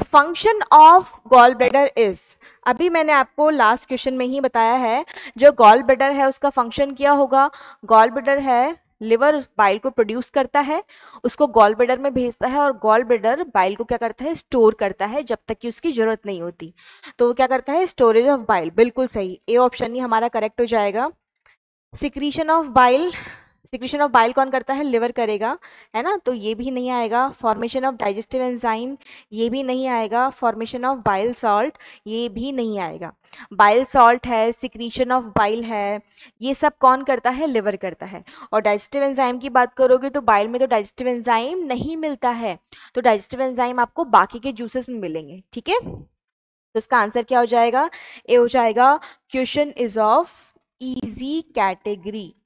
function of gall bladder is अभी मैंने आपको लास्ट क्वेश्चन में ही बताया है जो गॉल ब्लेडर है उसका फंक्शन क्या होगा गॉल ब्लेडर है लिवर बाइल को प्रोड्यूस करता है उसको गॉल ब्लेडर में भेजता है और गॉल ब्लेडर बाइल को क्या करता है स्टोर करता है जब तक कि उसकी ज़रूरत नहीं होती तो वो क्या करता है स्टोरेज ऑफ बाइल बिल्कुल सही ए ऑप्शन ही हमारा करेक्ट हो जाएगा secretion of bile secretion of bile कौन करता है लिवर करेगा है ना तो ये भी नहीं आएगा फॉर्मेशन ऑफ डाइजेस्टिव एंजाइम ये भी नहीं आएगा फॉर्मेशन ऑफ बाइल सॉल्ट ये भी नहीं आएगा बाइल सॉल्ट है सिक्रीशन ऑफ बाइल है ये सब कौन करता है लिवर करता है और डाइजेस्टिव एंजाइम की बात करोगे तो बाइल में तो डाइजेस्टिव एंजाइम नहीं मिलता है तो डाइजेस्टिव एंजाइम आपको बाकी के जूसेस में मिलेंगे ठीक है तो उसका आंसर क्या हो जाएगा ए हो जाएगा question is of easy category